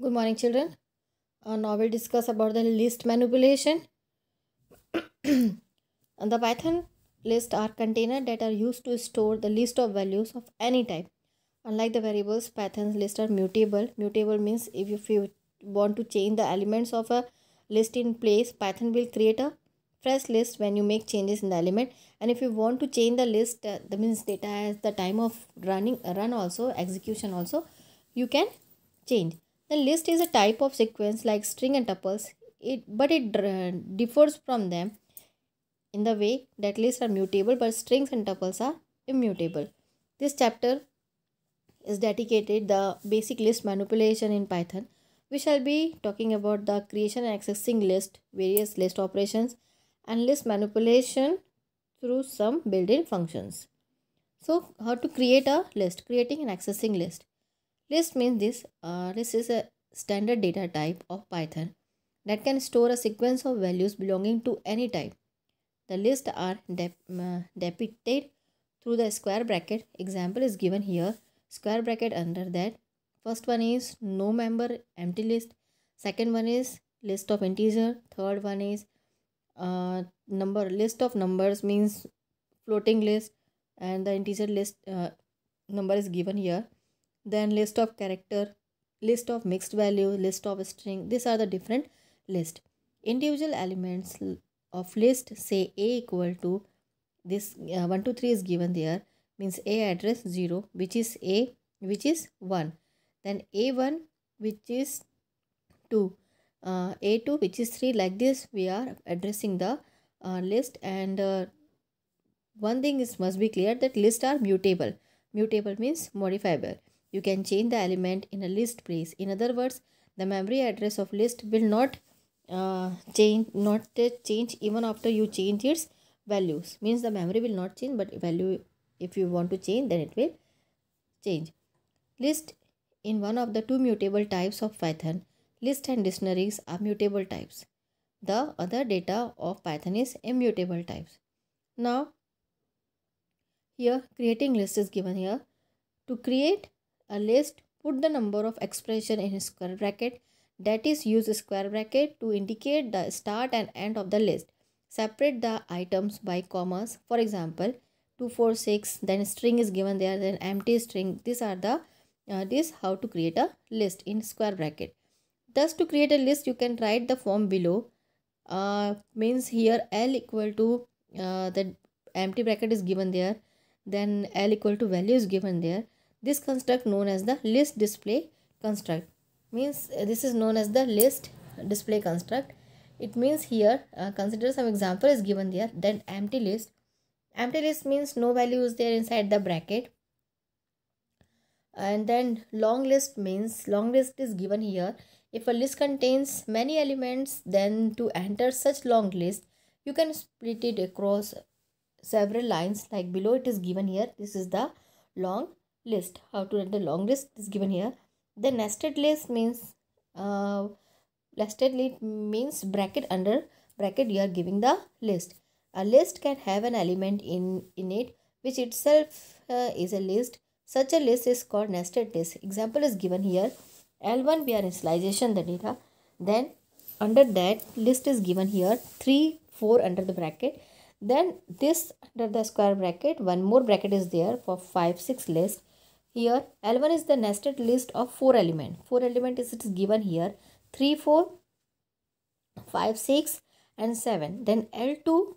Good morning children. Uh, now we'll discuss about the list manipulation. And the Python list are containers that are used to store the list of values of any type. Unlike the variables, Python's list are mutable. Mutable means if, if you want to change the elements of a list in place, Python will create a fresh list when you make changes in the element. And if you want to change the list, uh, that means data as the time of running run also, execution also, you can change the list is a type of sequence like string and tuples, it, but it uh, differs from them in the way that lists are mutable but strings and tuples are immutable. This chapter is dedicated the basic list manipulation in Python. We shall be talking about the creation and accessing list, various list operations and list manipulation through some built-in functions. So how to create a list, creating and accessing list. List means this uh, list is a standard data type of Python that can store a sequence of values belonging to any type. The list are dep uh, depicted through the square bracket. Example is given here. Square bracket under that. First one is no member empty list. Second one is list of integer. Third one is uh, number list of numbers means floating list and the integer list uh, number is given here then list of character, list of mixed value, list of string. These are the different list. Individual elements of list say a equal to this uh, 1 2 3 is given there means a address 0 which is a which is 1 then a1 which is 2 uh, a2 which is 3 like this we are addressing the uh, list and uh, one thing is must be clear that list are mutable mutable means modifiable you can change the element in a list place. In other words, the memory address of list will not uh, change, not change even after you change its values. Means the memory will not change, but value if you want to change, then it will change. List in one of the two mutable types of Python. List and dictionaries are mutable types. The other data of Python is immutable types. Now, here creating list is given here. To create a list, put the number of expression in square bracket that is use square bracket to indicate the start and end of the list. Separate the items by commas. For example, 246 then string is given there then empty string. These are the uh, this how to create a list in square bracket. Thus to create a list you can write the form below uh, means here L equal to uh, the empty bracket is given there then L equal to value is given there this construct known as the list display construct means uh, this is known as the list display construct. It means here uh, consider some example is given there then empty list. Empty list means no value is there inside the bracket and then long list means long list is given here if a list contains many elements then to enter such long list you can split it across several lines like below it is given here this is the long list how to write the long list is given here the nested list means uh, nested list means bracket under bracket you are giving the list a list can have an element in in it which itself uh, is a list such a list is called nested list example is given here l1 we are initialization the data then under that list is given here 3 4 under the bracket then this under the square bracket one more bracket is there for 5 6 list here L1 is the nested list of 4 element. 4 element is it is given here. 3, 4, 5, 6 and 7. Then L2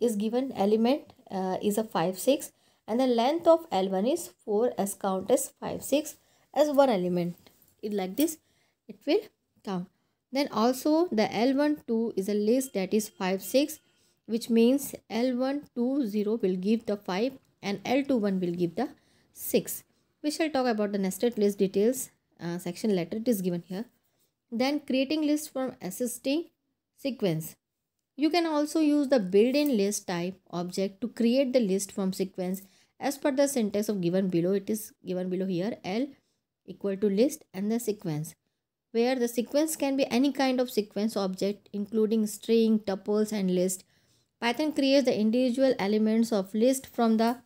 is given element uh, is a 5, 6 and the length of L1 is 4 as count as 5, 6 as one element. It like this it will count. Then also the L1, 2 is a list that is 5, 6 which means L1, 2, 0 will give the 5 and L2, 1 will give the 6. We shall talk about the nested list details uh, section Letter It is given here. Then creating list from SST sequence. You can also use the built-in list type object to create the list from sequence as per the syntax of given below. It is given below here L equal to list and the sequence where the sequence can be any kind of sequence object including string, tuples and list. Python creates the individual elements of list from the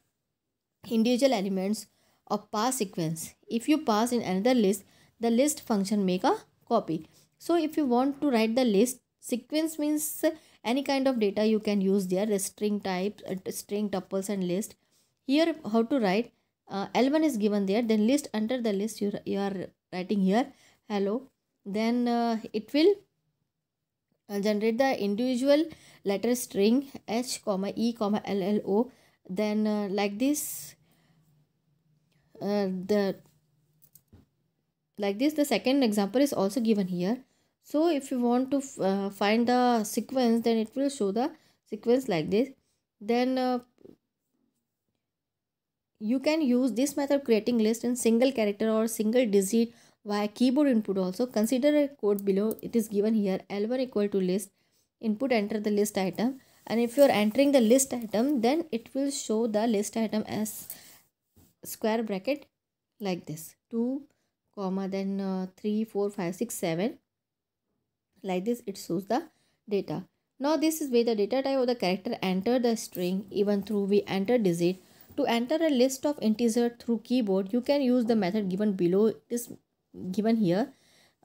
individual elements of pass sequence. If you pass in another list, the list function make a copy. So if you want to write the list, sequence means any kind of data you can use there, string type, uh, string, tuples and list. Here how to write, uh, L1 is given there, then list under the list you, you are writing here, hello. Then uh, it will uh, generate the individual letter string h comma e comma l l o then uh, like this uh, the like this the second example is also given here so if you want to uh, find the sequence then it will show the sequence like this then uh, you can use this method creating list in single character or single digit via keyboard input also consider a code below it is given here l1 equal to list input enter the list item and if you are entering the list item then it will show the list item as square bracket like this 2 comma then uh, 3 4 5 6 7 like this it shows the data now this is where the data type of the character enter the string even through we enter digit to enter a list of integer through keyboard you can use the method given below this given here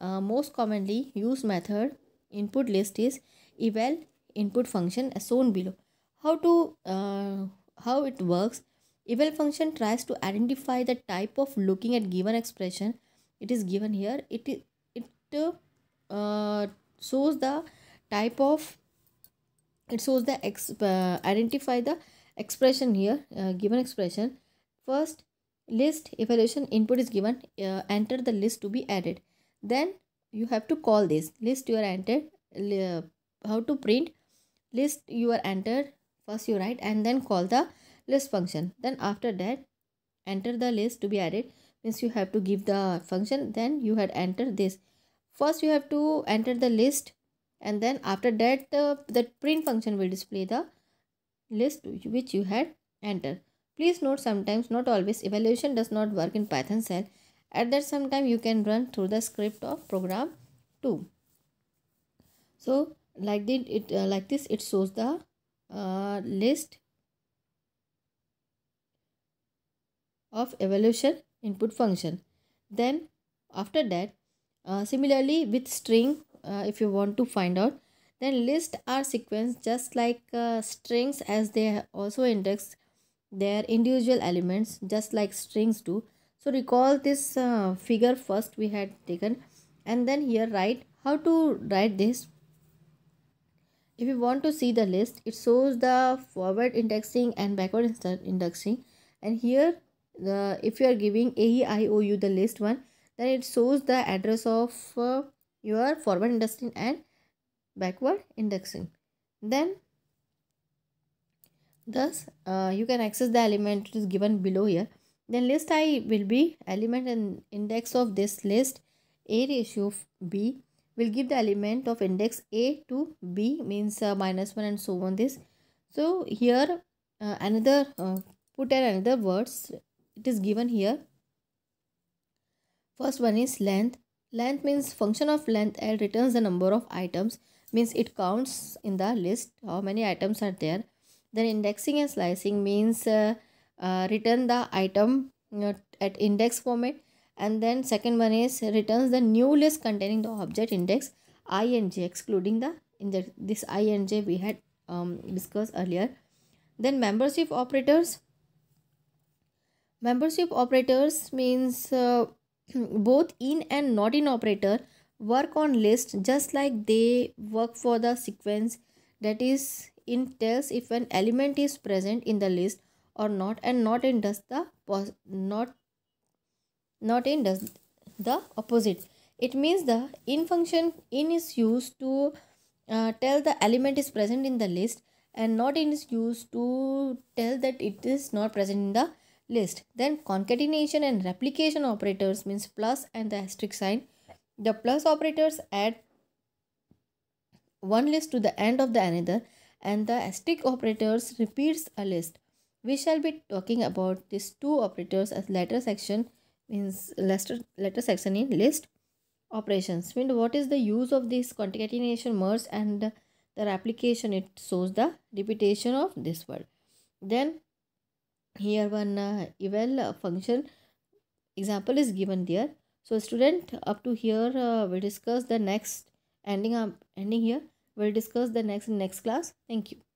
uh, most commonly used method input list is eval input function as shown below how to uh, how it works eval function tries to identify the type of looking at given expression it is given here it it uh, shows the type of it shows the ex, uh, identify the expression here uh, given expression first list evaluation input is given uh, enter the list to be added then you have to call this list you are entered uh, how to print list you are entered first you write and then call the list function then after that enter the list to be added means you have to give the function then you had entered this first you have to enter the list and then after that the print function will display the list which you had entered please note sometimes not always evaluation does not work in python cell. at that sometime you can run through the script of program 2 so like it uh, like this it shows the uh, list of evolution input function then after that uh, similarly with string uh, if you want to find out then list are sequence just like uh, strings as they also index their individual elements just like strings do so recall this uh, figure first we had taken and then here write how to write this if you want to see the list it shows the forward indexing and backward indexing and here the if you are giving a e i o u the list one then it shows the address of uh, your forward indexing and backward indexing then thus uh, you can access the element is given below here then list i will be element and index of this list a ratio b will give the element of index a to b means uh, minus 1 and so on this so here uh, another uh, put another words it is given here first one is length length means function of length l returns the number of items means it counts in the list how many items are there then indexing and slicing means uh, uh, return the item at index format and then second one is returns the new list containing the object index i and j excluding the this i and j we had um, discussed earlier then membership operators membership operators means uh, both in and not in operator work on list just like they work for the sequence that is in tells if an element is present in the list or not and not in does the not not in does the opposite it means the in function in is used to uh, tell the element is present in the list and not in is used to tell that it is not present in the list. Then concatenation and replication operators means plus and the asterisk sign. The plus operators add one list to the end of the another and the asterisk operators repeats a list. We shall be talking about these two operators as letter section means letter, letter section in list operations. Mean what is the use of this concatenation merge and the replication it shows the repetition of this word. Then here one uh, eval uh, function example is given there so student up to here uh, we'll discuss the next ending up ending here we'll discuss the next next class thank you